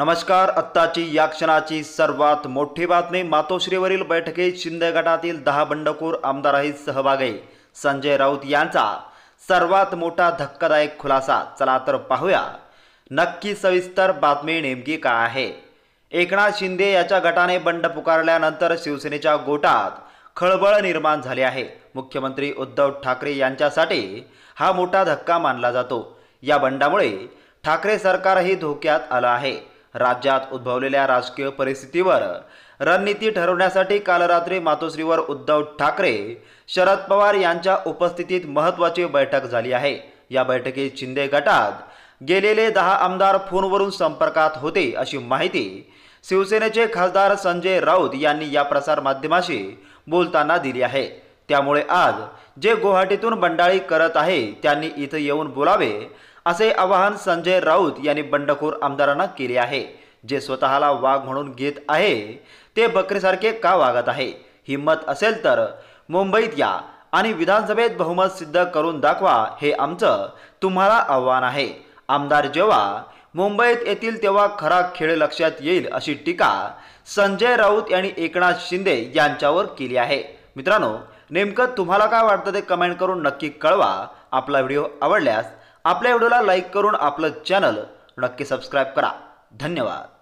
नमस्कार आत्ताची या क्षणाची सर्वात मोठी बातमी मातोश्रीवरील बैठकीत शिंदे गटातील दहा बंडखोर आमदारही सहभागी संजय राऊत यांचा सर्वात मोठा धक्कादायक खुलासा चला तर पाहूया नक्की सविस्तर बातमी नेमकी काय आहे एकनाथ शिंदे याच्या गटाने बंड पुकारल्यानंतर शिवसेनेच्या गोटात खळबळ निर्माण झाली आहे मुख्यमंत्री उद्धव ठाकरे यांच्यासाठी हा मोठा धक्का मानला जातो या बंडामुळे ठाकरे सरकारही धोक्यात आलं आहे राज्यात उद्भवलेल्या राजकीय परिस्थितीवर रणनीती ठरवण्यासाठी काल रात्री मातोश्रीवर उद्धव ठाकरे शरद पवार यांच्या उपस्थितीत महत्त्वाची बैठक झाली आहे या बैठकीत शिंदे गटात गेलेले दहा आमदार फोनवरून संपर्कात होते अशी माहिती शिवसेनेचे खासदार संजय राऊत यांनी या प्रसारमाध्यमाशी बोलताना दिली आहे त्यामुळे आज जे गुवाहाटीतून बंडाळी करत आहे त्यांनी इथं येऊन बोलावे असे आवाहन संजय राऊत यांनी बंडखोर आमदारांना केले आहे जे स्वतःला वाघ म्हणून घेत आहे ते बकरीसारखे का वागत आहे हिंमत असेल तर मुंबईत या आणि विधानसभेत बहुमत सिद्ध करून दाखवा हे आमचं तुम्हाला आव्हान आहे आमदार जेव्हा मुंबईत येतील तेव्हा खरा खेळ लक्षात येईल अशी टीका संजय राऊत यांनी एकनाथ शिंदे यांच्यावर केली आहे मित्रांनो नेमकं तुम्हाला काय वाटतं ते कमेंट करून नक्की कळवा आपला व्हिडिओ आवडल्यास आपल्या व्हिडिओला लाईक करून आपलं चॅनल नक्की सबस्क्राईब करा धन्यवाद